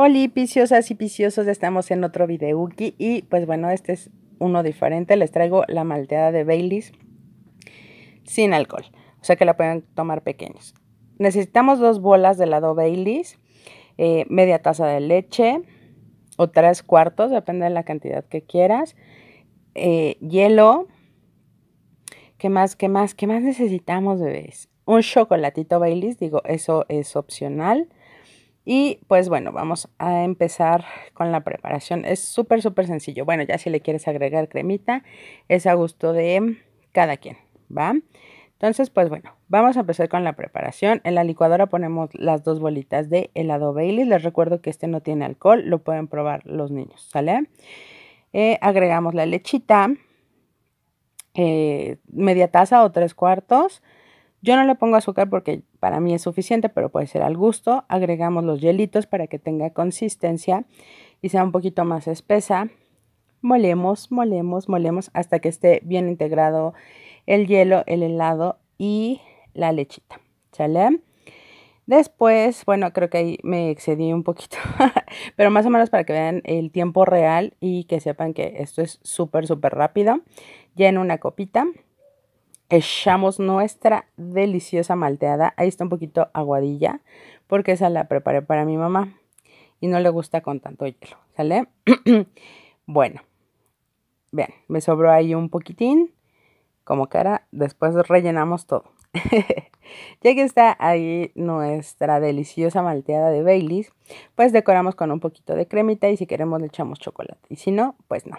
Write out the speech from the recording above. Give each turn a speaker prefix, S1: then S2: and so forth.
S1: Hola piciosas y piciosos, estamos en otro video y pues bueno, este es uno diferente, les traigo la malteada de Baileys sin alcohol, o sea que la pueden tomar pequeños. Necesitamos dos bolas de helado Baileys, eh, media taza de leche o tres cuartos, depende de la cantidad que quieras, eh, hielo, ¿qué más, qué más, qué más necesitamos bebés? Un chocolatito Baileys, digo, eso es opcional y pues bueno, vamos a empezar con la preparación. Es súper, súper sencillo. Bueno, ya si le quieres agregar cremita, es a gusto de cada quien, ¿va? Entonces, pues bueno, vamos a empezar con la preparación. En la licuadora ponemos las dos bolitas de helado Bailey Les recuerdo que este no tiene alcohol, lo pueden probar los niños, ¿sale? Eh, agregamos la lechita, eh, media taza o tres cuartos, yo no le pongo azúcar porque para mí es suficiente, pero puede ser al gusto. Agregamos los hielitos para que tenga consistencia y sea un poquito más espesa. Molemos, molemos, molemos hasta que esté bien integrado el hielo, el helado y la lechita. ¿Sale? Después, bueno, creo que ahí me excedí un poquito, pero más o menos para que vean el tiempo real y que sepan que esto es súper, súper rápido. Ya en una copita echamos nuestra deliciosa malteada. Ahí está un poquito aguadilla porque esa la preparé para mi mamá y no le gusta con tanto hielo, ¿sale? bueno, bien me sobró ahí un poquitín como cara, después rellenamos todo. ya que está ahí nuestra deliciosa malteada de Baileys, pues decoramos con un poquito de cremita y si queremos le echamos chocolate. Y si no, pues no.